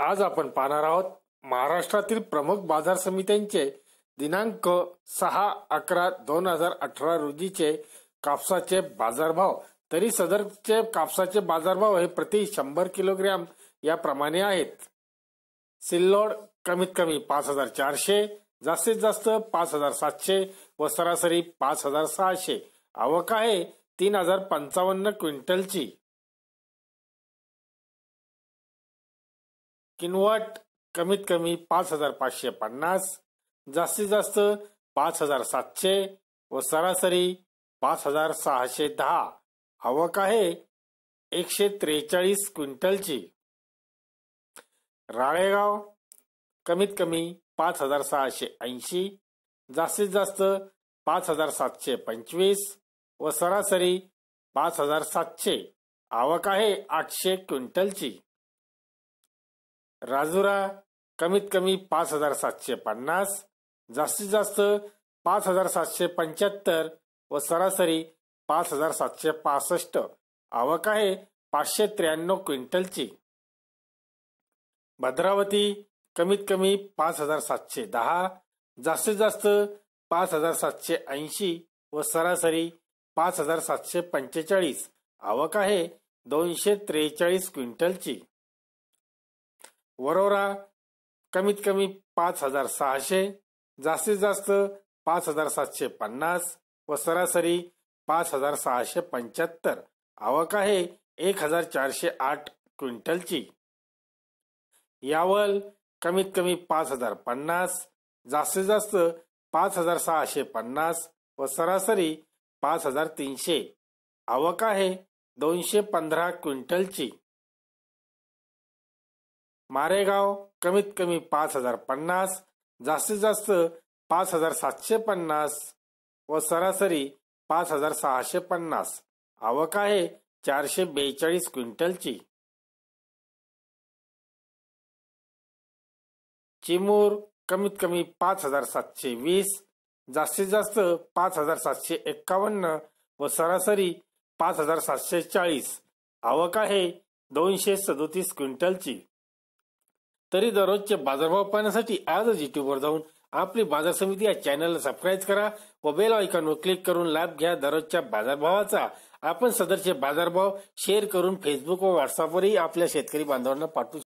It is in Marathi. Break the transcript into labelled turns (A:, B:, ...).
A: आज आपण पाहणार आहोत महाराष्ट्रातील प्रमुख बाजार समित्यांचे दिनांक सहा अकरा दोन हजार अठरा रोजीचे कापसाचे बाजारभाव तरी सदरचे कापसाचे बाजारभाव हे प्रति शंभर किलोग्रॅम याप्रमाणे आहेत सिल्लोड कमीत कमी पाच हजार चारशे जास्तीत जास्त पाच हजार सातशे व सरासरी पाच हजार सहाशे आवक आहे तीन हजार पंचावन्न क्विंटलची किनवट कमीत कमी पाच हजार पाचशे पन्नास जास्तीत जास्त पाच हजार सातशे व सरासरी पाच हजार सहाशे दहा आवक आहे एकशे त्रेचाळीस क्विंटलची राळेगाव कमीत कमी पाच हजार सहाशे ऐंशी जास्तीत जास्त पाच हजार सातशे पंचवीस व सरासरी पाच हजार सातशे आवक आहे आठशे क्विंटलची राजुरा कमीत कमी पाच हजार सातशे पन्नास जास्तीत जास्त पाच हजार सातशे पंच्याहत्तर व सरासरी पाच हजार सातशे पासष्ट आवक आहे पाचशे त्र्याण्णव क्विंटलची भद्रावती कमीत कमी पाच हजार सातशे दहा जास्तीत जास्त पाच हजार सातशे ऐंशी व सरासरी पाच हजार सातशे पंचेचाळीस आवक आहे दोनशे त्रेचाळीस क्विंटलची वरोरा कमीत कमी पाच हजार सहाशे जास्तीत जास्त पाच हजार सातशे पन्नास व सरासरी पाच हजार सहाशे पंच्याहत्तर आवक आहे एक हजार चारशे आठ क्विंटलची यावल कमीत कमी पाच हजार पन्नास जास्तीत जास्त पाच हजार सहाशे पन्नास व सरासरी पाच हजार तीनशे आवक आहे दोनशे पंधरा क्विंटलची मारेगाव कमीत कमी पाच हजार पन्नास जास्तीत जास्त पाच हजार सातशे पन्नास व सरासरी पाच हजार सहाशे पन्नास आवक आहे चारशे बेचाळीस क्विंटलची चिमूर कमीत कमी पाच हजार सातशे वीस जास्तीत जास्त पाच हजार सातशे एक्कावन्न व सरासरी पाच हजार सातशे चाळीस आवक आहे दोनशे सदोतीस क्विंटलची तरी दररोजचे बाजारभाव पाहण्यासाठी आजच युट्यूबवर जाऊन आपली बाजार समिती या चॅनलला सबस्क्राईब करा व बेल आयकॉनवर क्लिक करून लाभ घ्या दररोजच्या बाजारभावाचा आपण सदरचे बाजारभाव शेअर करून फेसबुक व व्हॉट्सअपवरही आपल्या शेतकरी बांधवांना पाठवू